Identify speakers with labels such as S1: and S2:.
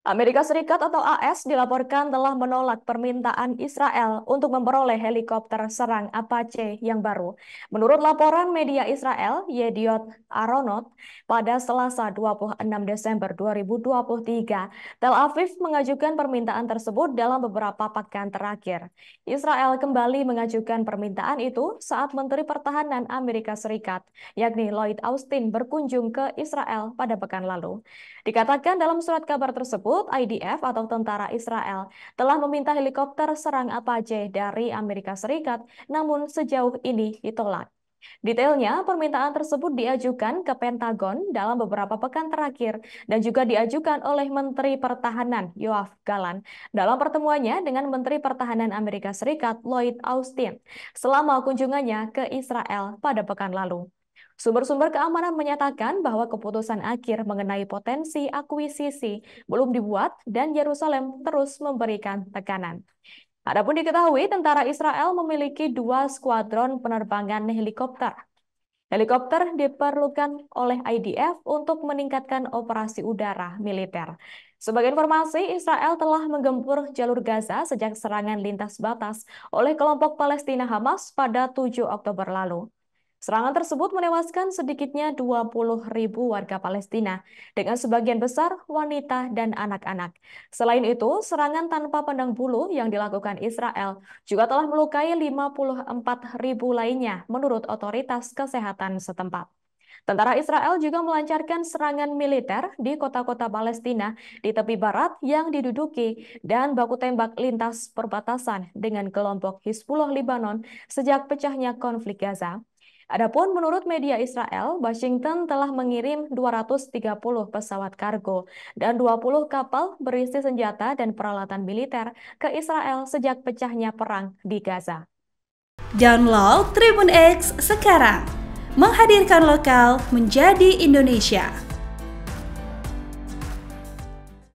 S1: Amerika Serikat atau AS dilaporkan telah menolak permintaan Israel untuk memperoleh helikopter serang Apache yang baru. Menurut laporan media Israel, Yediot Aronot, pada Selasa 26 Desember 2023, Tel Aviv mengajukan permintaan tersebut dalam beberapa pekan terakhir. Israel kembali mengajukan permintaan itu saat Menteri Pertahanan Amerika Serikat, yakni Lloyd Austin, berkunjung ke Israel pada pekan lalu. Dikatakan dalam surat kabar tersebut, tersebut, IDF atau tentara Israel telah meminta helikopter serang Apache dari Amerika Serikat, namun sejauh ini ditolak. Detailnya, permintaan tersebut diajukan ke Pentagon dalam beberapa pekan terakhir dan juga diajukan oleh Menteri Pertahanan Yoav Galan dalam pertemuannya dengan Menteri Pertahanan Amerika Serikat Lloyd Austin selama kunjungannya ke Israel pada pekan lalu. Sumber-sumber keamanan menyatakan bahwa keputusan akhir mengenai potensi akuisisi belum dibuat dan Yerusalem terus memberikan tekanan. Adapun diketahui, tentara Israel memiliki dua skuadron penerbangan helikopter. Helikopter diperlukan oleh IDF untuk meningkatkan operasi udara militer. Sebagai informasi, Israel telah menggempur jalur Gaza sejak serangan lintas batas oleh kelompok Palestina Hamas pada 7 Oktober lalu. Serangan tersebut menewaskan sedikitnya ribu warga Palestina, dengan sebagian besar wanita dan anak-anak. Selain itu, serangan tanpa pandang bulu yang dilakukan Israel juga telah melukai ribu lainnya menurut otoritas kesehatan setempat. Tentara Israel juga melancarkan serangan militer di kota-kota Palestina di tepi barat yang diduduki dan baku tembak lintas perbatasan dengan kelompok Hizbullah Lebanon sejak pecahnya konflik Gaza Adapun menurut media Israel, Washington telah mengirim 230 pesawat kargo dan 20 kapal berisi senjata dan peralatan militer ke Israel sejak pecahnya perang di Gaza. Download Tribun X sekarang, menghadirkan lokal menjadi Indonesia.